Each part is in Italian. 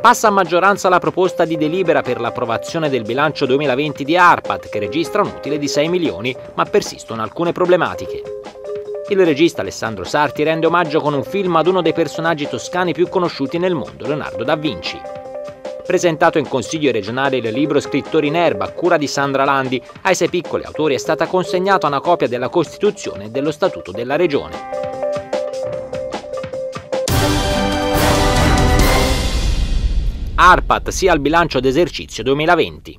Passa a maggioranza la proposta di delibera per l'approvazione del bilancio 2020 di ARPAT, che registra un utile di 6 milioni, ma persistono alcune problematiche. Il regista Alessandro Sarti rende omaggio con un film ad uno dei personaggi toscani più conosciuti nel mondo, Leonardo da Vinci. Presentato in consiglio regionale il libro Scrittori in erba, cura di Sandra Landi, ai sei piccoli autori è stata consegnata una copia della Costituzione e dello Statuto della Regione. ARPAT sia al bilancio d'esercizio 2020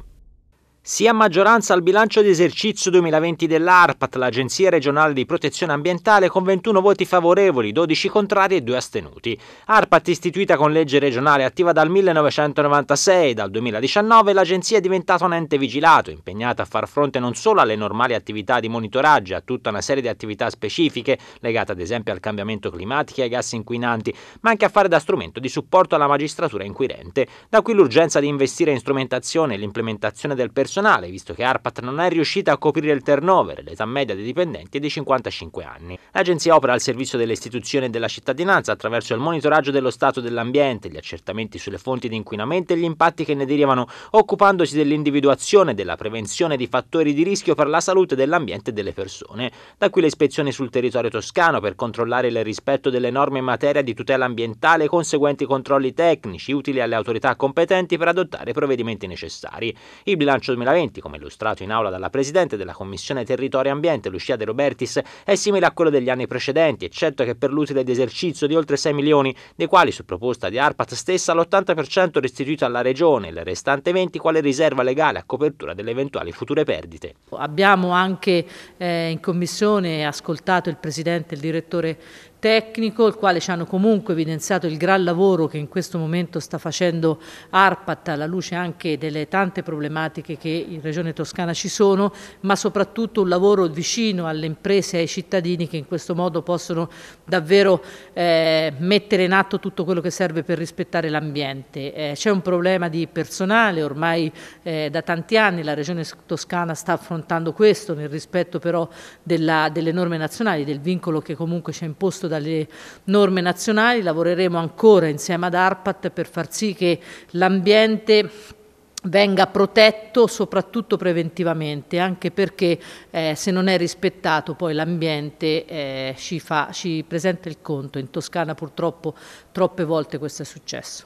sia a maggioranza al bilancio di esercizio 2020 dell'ARPAT, l'Agenzia regionale di protezione ambientale, con 21 voti favorevoli, 12 contrari e 2 astenuti. ARPAT istituita con legge regionale attiva dal 1996, dal 2019 l'Agenzia è diventata un ente vigilato, impegnata a far fronte non solo alle normali attività di monitoraggio, a tutta una serie di attività specifiche, legate ad esempio al cambiamento climatico e ai gas inquinanti, ma anche a fare da strumento di supporto alla magistratura inquirente. Da qui l'urgenza di investire in strumentazione e l'implementazione del personale personale, visto che ARPAT non è riuscita a coprire il turnover, l'età media dei dipendenti è di 55 anni. L'agenzia opera al servizio delle istituzioni e della cittadinanza attraverso il monitoraggio dello stato dell'ambiente, gli accertamenti sulle fonti di inquinamento e gli impatti che ne derivano, occupandosi dell'individuazione e della prevenzione di fattori di rischio per la salute dell'ambiente e delle persone. Da qui le ispezioni sul territorio toscano per controllare il rispetto delle norme in materia di tutela ambientale e conseguenti controlli tecnici utili alle autorità competenti per adottare i provvedimenti necessari. Il bilancio 2020, come illustrato in aula dalla Presidente della Commissione Territorio e Ambiente, Lucia De Robertis, è simile a quello degli anni precedenti, eccetto che per l'utile di esercizio di oltre 6 milioni, dei quali su proposta di ARPAT stessa l'80% restituito alla Regione, il restante 20 quale riserva legale a copertura delle eventuali future perdite. Abbiamo anche eh, in Commissione ascoltato il Presidente e il Direttore tecnico, il quale ci hanno comunque evidenziato il gran lavoro che in questo momento sta facendo ARPAT alla luce anche delle tante problematiche che in Regione Toscana ci sono, ma soprattutto un lavoro vicino alle imprese e ai cittadini che in questo modo possono davvero eh, mettere in atto tutto quello che serve per rispettare l'ambiente. Eh, C'è un problema di personale, ormai eh, da tanti anni la Regione Toscana sta affrontando questo nel rispetto però della, delle norme nazionali, del vincolo che comunque ci ha imposto dalle norme nazionali, lavoreremo ancora insieme ad ARPAT per far sì che l'ambiente venga protetto soprattutto preventivamente, anche perché eh, se non è rispettato poi l'ambiente eh, ci, ci presenta il conto. In Toscana purtroppo troppe volte questo è successo.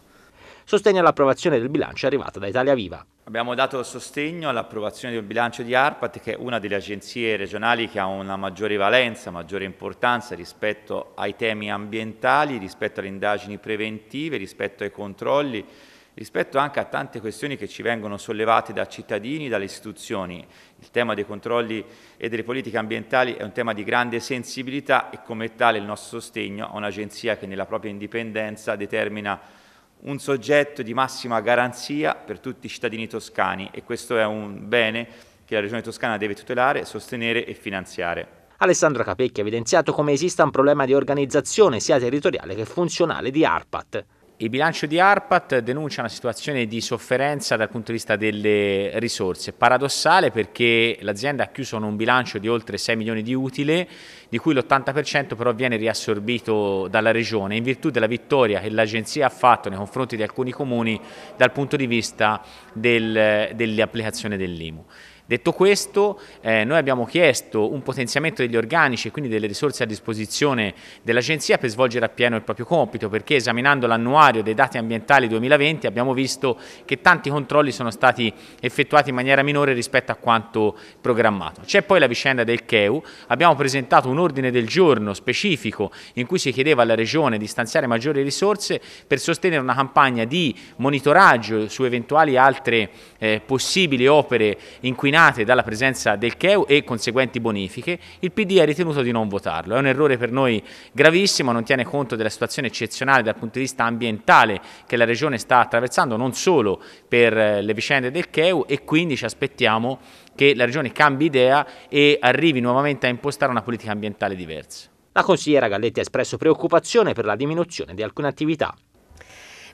Sostegno all'approvazione del bilancio è arrivata da Italia Viva. Abbiamo dato sostegno all'approvazione del bilancio di ARPAT, che è una delle agenzie regionali che ha una maggiore valenza, maggiore importanza rispetto ai temi ambientali, rispetto alle indagini preventive, rispetto ai controlli, rispetto anche a tante questioni che ci vengono sollevate da cittadini, dalle istituzioni. Il tema dei controlli e delle politiche ambientali è un tema di grande sensibilità e come tale il nostro sostegno a un'agenzia che nella propria indipendenza determina un soggetto di massima garanzia per tutti i cittadini toscani e questo è un bene che la Regione Toscana deve tutelare, sostenere e finanziare. Alessandro Capecchi ha evidenziato come esista un problema di organizzazione sia territoriale che funzionale di ARPAT. Il bilancio di ARPAT denuncia una situazione di sofferenza dal punto di vista delle risorse, paradossale perché l'azienda ha chiuso un bilancio di oltre 6 milioni di utile, di cui l'80% però viene riassorbito dalla Regione, in virtù della vittoria che l'Agenzia ha fatto nei confronti di alcuni comuni dal punto di vista del, dell'applicazione dell'IMU. Detto questo, eh, noi abbiamo chiesto un potenziamento degli organici e quindi delle risorse a disposizione dell'Agenzia per svolgere appieno il proprio compito, perché esaminando l'annuario dei dati ambientali 2020 abbiamo visto che tanti controlli sono stati effettuati in maniera minore rispetto a quanto programmato. C'è poi la vicenda del CEU, abbiamo presentato un ordine del giorno specifico in cui si chiedeva alla Regione di stanziare maggiori risorse per sostenere una campagna di monitoraggio su eventuali altre eh, possibili opere inquinanti determinate dalla presenza del CEU e conseguenti bonifiche, il PD ha ritenuto di non votarlo. È un errore per noi gravissimo, non tiene conto della situazione eccezionale dal punto di vista ambientale che la Regione sta attraversando, non solo per eh, le vicende del CEU e quindi ci aspettiamo che la Regione cambi idea e arrivi nuovamente a impostare una politica ambientale diversa. La consigliera Galletti ha espresso preoccupazione per la diminuzione di alcune attività.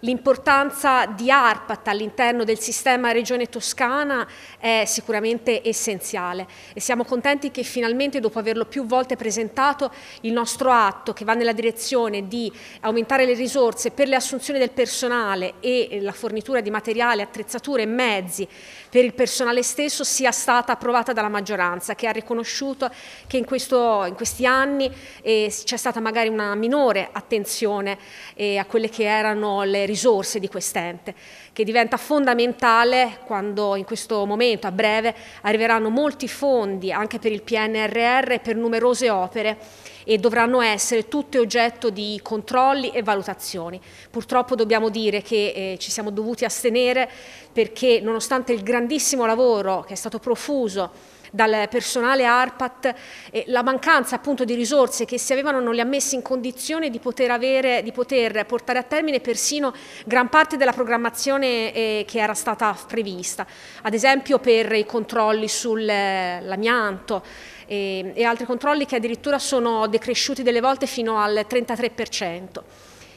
L'importanza di ARPAT all'interno del sistema Regione Toscana è sicuramente essenziale e siamo contenti che finalmente dopo averlo più volte presentato il nostro atto che va nella direzione di aumentare le risorse per le assunzioni del personale e eh, la fornitura di materiale, attrezzature e mezzi per il personale stesso sia stata approvata dalla maggioranza che ha riconosciuto che in, questo, in questi anni eh, c'è stata magari una minore attenzione eh, a quelle che erano le risorse risorse di quest'ente, che diventa fondamentale quando in questo momento, a breve, arriveranno molti fondi anche per il PNRR e per numerose opere e dovranno essere tutte oggetto di controlli e valutazioni. Purtroppo dobbiamo dire che eh, ci siamo dovuti astenere perché nonostante il grandissimo lavoro che è stato profuso dal personale ARPAT, eh, la mancanza appunto di risorse che si avevano non le ha messe in condizione di poter, avere, di poter portare a termine persino gran parte della programmazione eh, che era stata prevista, ad esempio per i controlli sull'amianto e, ehm, e altri controlli che addirittura sono decresciuti delle volte fino al 33%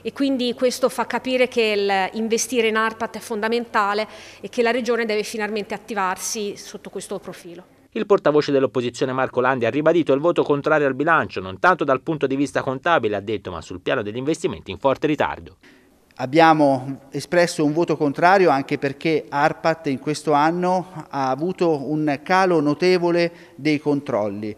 e quindi questo fa capire che investire in ARPAT è fondamentale e che la Regione deve finalmente attivarsi sotto questo profilo. Il portavoce dell'opposizione Marco Landi ha ribadito il voto contrario al bilancio, non tanto dal punto di vista contabile, ha detto, ma sul piano degli investimenti in forte ritardo. Abbiamo espresso un voto contrario anche perché ARPAT in questo anno ha avuto un calo notevole dei controlli.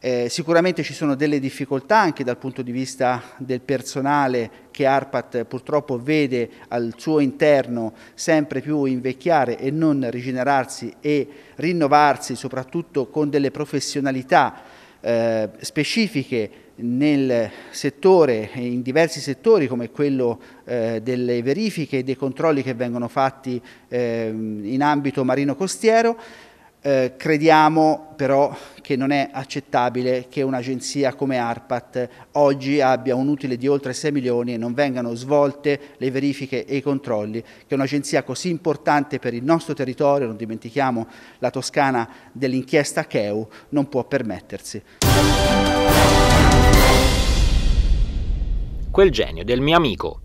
Eh, sicuramente ci sono delle difficoltà anche dal punto di vista del personale che ARPAT purtroppo vede al suo interno sempre più invecchiare e non rigenerarsi e rinnovarsi soprattutto con delle professionalità eh, specifiche nel settore, in diversi settori come quello eh, delle verifiche e dei controlli che vengono fatti ehm, in ambito marino costiero eh, crediamo però che non è accettabile che un'agenzia come ARPAT oggi abbia un utile di oltre 6 milioni e non vengano svolte le verifiche e i controlli, che un'agenzia così importante per il nostro territorio, non dimentichiamo la Toscana dell'inchiesta CEU, non può permettersi. Quel genio del mio amico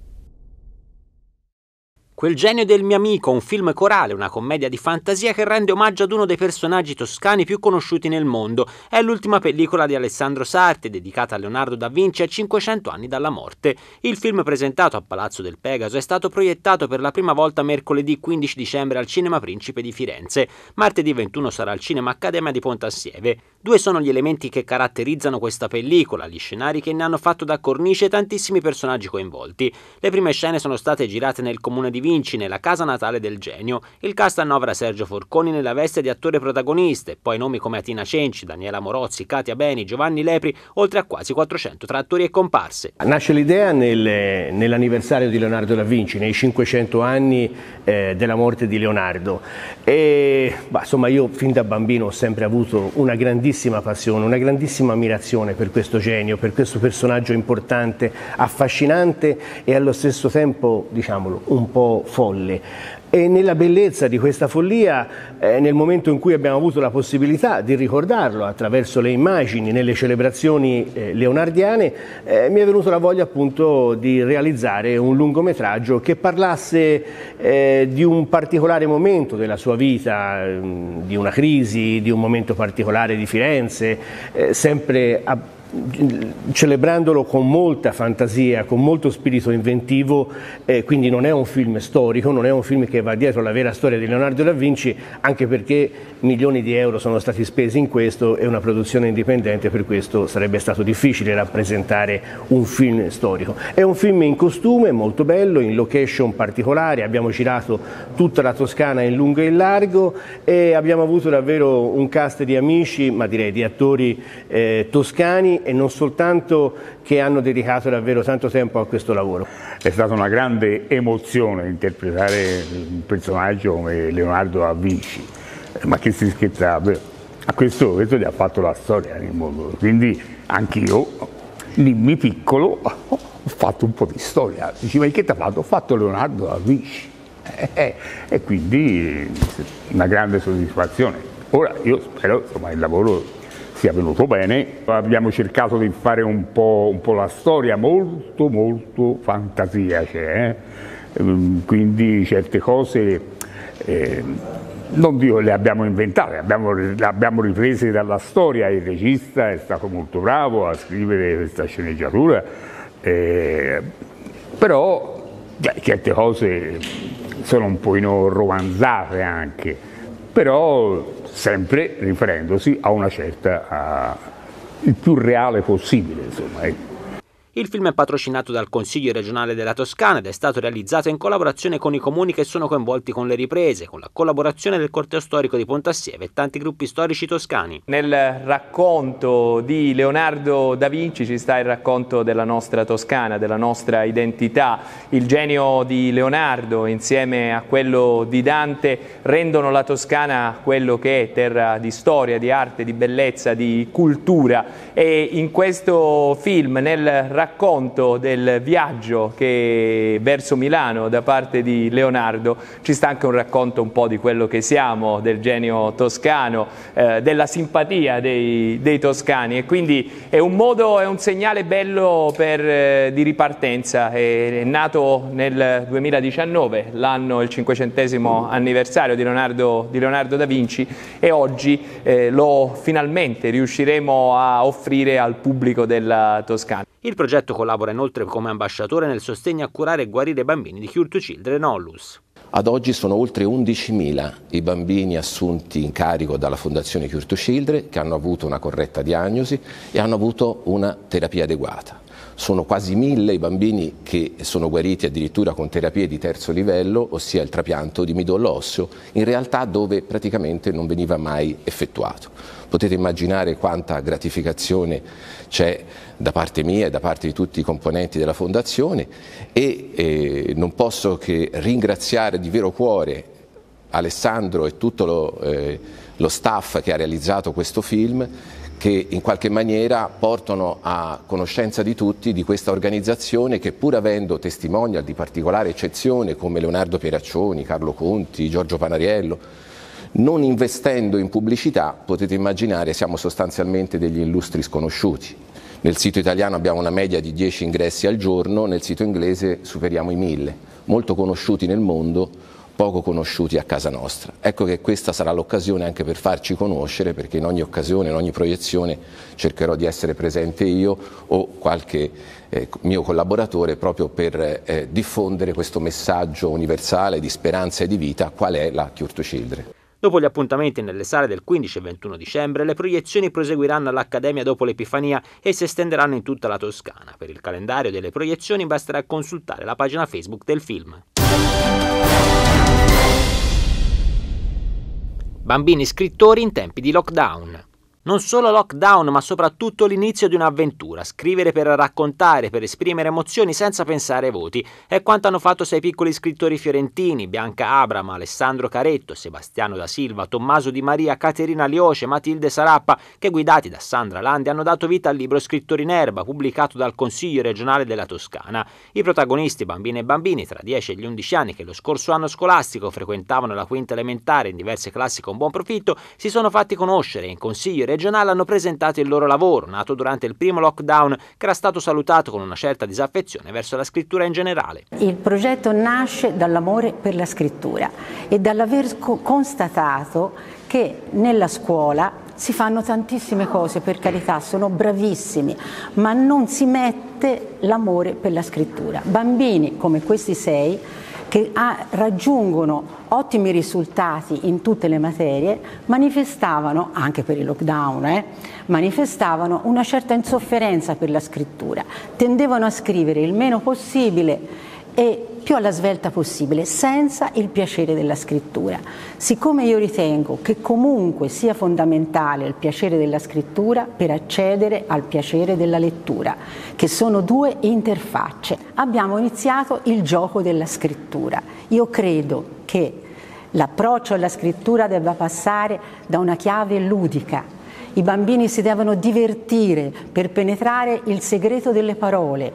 Quel genio del mio amico, un film corale, una commedia di fantasia che rende omaggio ad uno dei personaggi toscani più conosciuti nel mondo. È l'ultima pellicola di Alessandro Sarte, dedicata a Leonardo da Vinci a 500 anni dalla morte. Il film presentato a Palazzo del Pegaso è stato proiettato per la prima volta mercoledì 15 dicembre al Cinema Principe di Firenze. Martedì 21 sarà al Cinema Accademia di Pontassieve. Due sono gli elementi che caratterizzano questa pellicola, gli scenari che ne hanno fatto da cornice tantissimi personaggi coinvolti. Le prime scene sono state girate nel comune di Vinci nella casa natale del genio, il cast annovera Sergio Forconi nella veste di attore protagonista e poi nomi come Atina Cenci, Daniela Morozzi, Katia Beni, Giovanni Lepri, oltre a quasi 400 tra attori e comparse. Nasce l'idea nel, nell'anniversario di Leonardo da Vinci, nei 500 anni eh, della morte di Leonardo. E, bah, insomma, io fin da bambino ho sempre avuto una grandissima passione, una grandissima ammirazione per questo genio, per questo personaggio importante, affascinante e allo stesso tempo, diciamolo, un po' folle. E nella bellezza di questa follia, eh, nel momento in cui abbiamo avuto la possibilità di ricordarlo attraverso le immagini nelle celebrazioni eh, leonardiane, eh, mi è venuta la voglia appunto di realizzare un lungometraggio che parlasse eh, di un particolare momento della sua vita, mm, di una crisi, di un momento particolare di Firenze, eh, sempre a celebrandolo con molta fantasia, con molto spirito inventivo, eh, quindi non è un film storico, non è un film che va dietro alla vera storia di Leonardo da Vinci, anche perché milioni di euro sono stati spesi in questo e una produzione indipendente per questo sarebbe stato difficile rappresentare un film storico. È un film in costume, molto bello, in location particolare, abbiamo girato tutta la Toscana in lungo e in largo e abbiamo avuto davvero un cast di amici, ma direi di attori eh, toscani e non soltanto che hanno dedicato davvero tanto tempo a questo lavoro. È stata una grande emozione interpretare un personaggio come Leonardo da Vinci, eh, ma che si scherzava. A questo, questo gli ha fatto la storia nel mondo, quindi anch'io, Nimmi piccolo, ho fatto un po' di storia. dici Diceva, che ti ha fatto? Ho fatto Leonardo da Vinci. Eh, eh, e quindi una grande soddisfazione. Ora io spero insomma, il lavoro sia venuto bene. Abbiamo cercato di fare un po', un po la storia, molto molto fantasia c'è, eh? Ehm, quindi certe cose eh, non dico le abbiamo inventate, abbiamo, le abbiamo riprese dalla storia, il regista è stato molto bravo a scrivere questa sceneggiatura, eh, però beh, certe cose sono un po' romanzate anche, però sempre riferendosi a una certa, a, il più reale possibile, insomma. Ecco. Il film è patrocinato dal Consiglio regionale della Toscana ed è stato realizzato in collaborazione con i comuni che sono coinvolti con le riprese, con la collaborazione del corteo storico di Pontassieve e tanti gruppi storici toscani. Nel racconto di Leonardo da Vinci ci sta il racconto della nostra Toscana, della nostra identità. Il genio di Leonardo insieme a quello di Dante rendono la Toscana quello che è terra di storia, di arte, di bellezza, di cultura e in questo film, nel racconto racconto del viaggio che, verso Milano da parte di Leonardo ci sta anche un racconto un po' di quello che siamo, del genio toscano, eh, della simpatia dei, dei, toscani e quindi è un modo, è un segnale bello per, eh, di ripartenza, è, è, nato nel 2019, l'anno, il cinquecentesimo anniversario di Leonardo, di Leonardo, da Vinci e oggi eh, lo finalmente riusciremo a offrire al pubblico della Toscana. Il progetto progetto collabora inoltre come ambasciatore nel sostegno a curare e guarire i bambini di Cure to Children Onlus. Ad oggi sono oltre 11.000 i bambini assunti in carico dalla Fondazione Cure to Children che hanno avuto una corretta diagnosi e hanno avuto una terapia adeguata. Sono quasi mille i bambini che sono guariti addirittura con terapie di terzo livello, ossia il trapianto di midollo osseo, in realtà dove praticamente non veniva mai effettuato. Potete immaginare quanta gratificazione c'è da parte mia e da parte di tutti i componenti della Fondazione e eh, non posso che ringraziare di vero cuore Alessandro e tutto lo, eh, lo staff che ha realizzato questo film che in qualche maniera portano a conoscenza di tutti di questa organizzazione che pur avendo testimonial di particolare eccezione come Leonardo Pieraccioni, Carlo Conti, Giorgio Panariello, non investendo in pubblicità, potete immaginare, siamo sostanzialmente degli illustri sconosciuti. Nel sito italiano abbiamo una media di 10 ingressi al giorno, nel sito inglese superiamo i 1000, molto conosciuti nel mondo, poco conosciuti a casa nostra. Ecco che questa sarà l'occasione anche per farci conoscere, perché in ogni occasione, in ogni proiezione cercherò di essere presente io o qualche eh, mio collaboratore proprio per eh, diffondere questo messaggio universale di speranza e di vita qual è la Cure to Children. Dopo gli appuntamenti nelle sale del 15 e 21 dicembre, le proiezioni proseguiranno all'Accademia dopo l'Epifania e si estenderanno in tutta la Toscana. Per il calendario delle proiezioni basterà consultare la pagina Facebook del film. bambini scrittori in tempi di lockdown. Non solo lockdown, ma soprattutto l'inizio di un'avventura. Scrivere per raccontare, per esprimere emozioni senza pensare ai voti. È quanto hanno fatto sei piccoli scrittori fiorentini, Bianca Abram, Alessandro Caretto, Sebastiano da Silva, Tommaso Di Maria, Caterina Lioce, Matilde Sarappa, che guidati da Sandra Landi hanno dato vita al libro Scrittori in Erba, pubblicato dal Consiglio regionale della Toscana. I protagonisti, bambine e bambini tra 10 e gli 11 anni, che lo scorso anno scolastico frequentavano la quinta elementare in diverse classi con buon profitto, si sono fatti conoscere in Consiglio regionale regionale hanno presentato il loro lavoro, nato durante il primo lockdown, che era stato salutato con una certa disaffezione verso la scrittura in generale. Il progetto nasce dall'amore per la scrittura e dall'aver constatato che nella scuola si fanno tantissime cose, per carità, sono bravissimi, ma non si mette l'amore per la scrittura. Bambini come questi sei che ha, ah, raggiungono ottimi risultati in tutte le materie, manifestavano, anche per il lockdown, eh, manifestavano una certa insofferenza per la scrittura, tendevano a scrivere il meno possibile e più alla svelta possibile, senza il piacere della scrittura. Siccome io ritengo che comunque sia fondamentale il piacere della scrittura per accedere al piacere della lettura, che sono due interfacce, abbiamo iniziato il gioco della scrittura. Io credo che l'approccio alla scrittura debba passare da una chiave ludica. I bambini si devono divertire per penetrare il segreto delle parole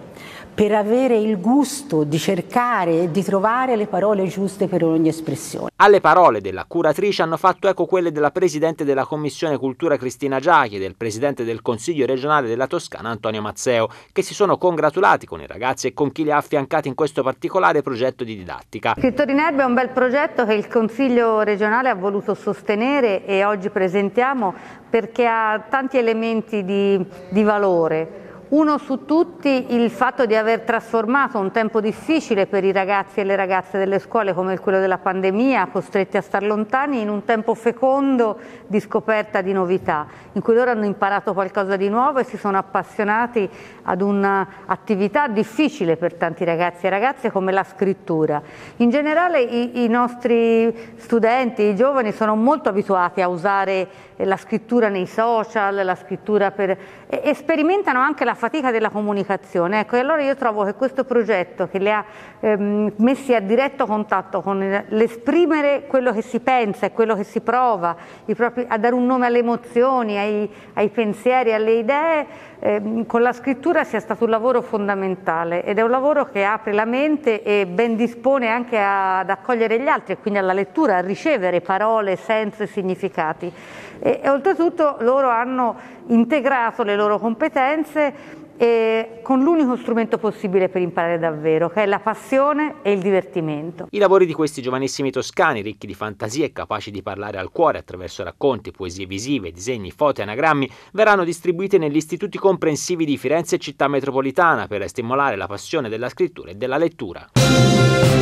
per avere il gusto di cercare e di trovare le parole giuste per ogni espressione. Alle parole della curatrice hanno fatto eco quelle della Presidente della Commissione Cultura Cristina Giachi e del Presidente del Consiglio regionale della Toscana Antonio Mazzeo, che si sono congratulati con i ragazzi e con chi li ha affiancati in questo particolare progetto di didattica. Scrittori in Erba è un bel progetto che il Consiglio regionale ha voluto sostenere e oggi presentiamo perché ha tanti elementi di, di valore uno su tutti il fatto di aver trasformato un tempo difficile per i ragazzi e le ragazze delle scuole come quello della pandemia, costretti a star lontani, in un tempo fecondo di scoperta di novità, in cui loro hanno imparato qualcosa di nuovo e si sono appassionati ad un'attività difficile per tanti ragazzi e ragazze come la scrittura. In generale i, i nostri studenti, i giovani sono molto abituati a usare la scrittura nei social, la scrittura per... e, e sperimentano anche la fatica della comunicazione. Ecco, e allora io trovo che questo progetto che le ha ehm, messi a diretto contatto con l'esprimere quello che si pensa e quello che si prova, propri, a dare un nome alle emozioni, ai, ai pensieri, alle idee, Ehm, con la scrittura sia stato un lavoro fondamentale ed è un lavoro che apre la mente e ben dispone anche a, ad accogliere gli altri e quindi alla lettura, a ricevere parole, senso e significati. E, e oltretutto loro hanno integrato le loro competenze e con l'unico strumento possibile per imparare davvero, che è la passione e il divertimento. I lavori di questi giovanissimi toscani, ricchi di fantasia e capaci di parlare al cuore attraverso racconti, poesie visive, disegni, foto e anagrammi, verranno distribuiti negli istituti comprensivi di Firenze e città metropolitana per stimolare la passione della scrittura e della lettura.